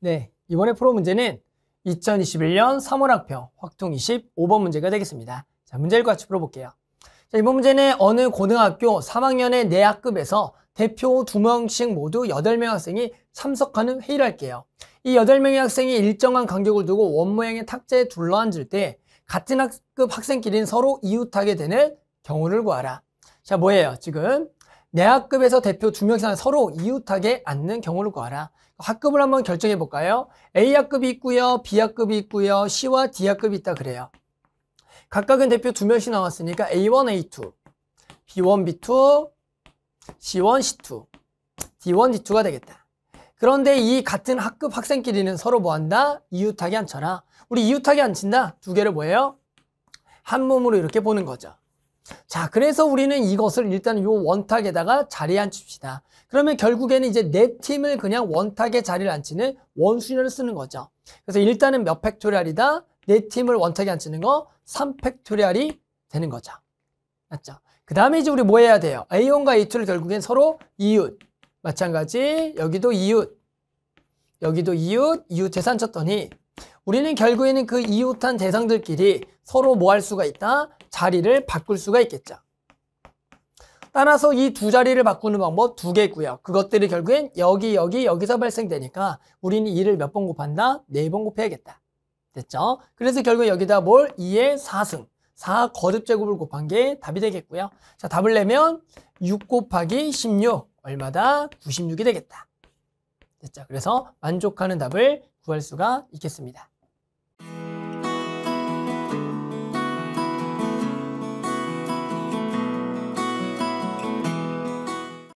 네, 이번에 프로 문제는 2021년 3월 학평 확통 25번 문제가 되겠습니다. 자, 문제를 같이 풀어볼게요. 자, 이번 문제는 어느 고등학교 3학년의 내학급에서 대표 2명씩 모두 8명 학생이 참석하는 회의를 할게요. 이 8명의 학생이 일정한 간격을 두고 원모양의 탁자에 둘러앉을 때 같은 학급 학생끼리는 서로 이웃하게 되는 경우를 구하라. 자, 뭐예요? 지금 내 학급에서 대표 두명 이상 서로 이웃하게 앉는 경우를 구하라. 학급을 한번 결정해 볼까요? A 학급이 있고요, B 학급이 있고요, C와 D 학급이 있다 그래요. 각각은 대표 두 명씩 나왔으니까 A1, A2, B1, B2, C1, C2, D1, D2가 되겠다. 그런데 이 같은 학급 학생끼리는 서로 뭐한다? 이웃하게 앉혀라. 우리 이웃하게 앉힌다? 두 개를 뭐예요? 한 몸으로 이렇게 보는 거죠. 자, 그래서 우리는 이것을 일단 요 원탁에다가 자리에 앉힙시다. 그러면 결국에는 이제 내 네 팀을 그냥 원탁에 자리를 앉히는 원순위을 쓰는 거죠. 그래서 일단은 몇 팩토리알이다? 내 네 팀을 원탁에 앉히는 거 3팩토리알이 되는 거죠. 맞죠? 그 다음에 이제 우리 뭐 해야 돼요? A1과 A2를 결국엔 서로 이웃. 마찬가지 여기도 이웃. 여기도 이웃, 이웃 재산 쳤더니 우리는 결국에는 그 이웃한 대상들끼리 서로 뭐 할 수가 있다? 자리를 바꿀 수가 있겠죠. 따라서 이 두 자리를 바꾸는 방법 두 개고요. 그것들이 결국엔 여기, 여기, 여기서 발생되니까 우리는 이를몇 번 곱한다? 네 번 곱해야겠다. 됐죠? 그래서 결국 여기다 뭘? 2의 4승. 4 거듭 제곱을 곱한 게 답이 되겠고요. 자, 답을 내면 6 곱하기 16 얼마다? 96이 되겠다. 됐죠? 그래서 만족하는 답을 구할 수가 있겠습니다.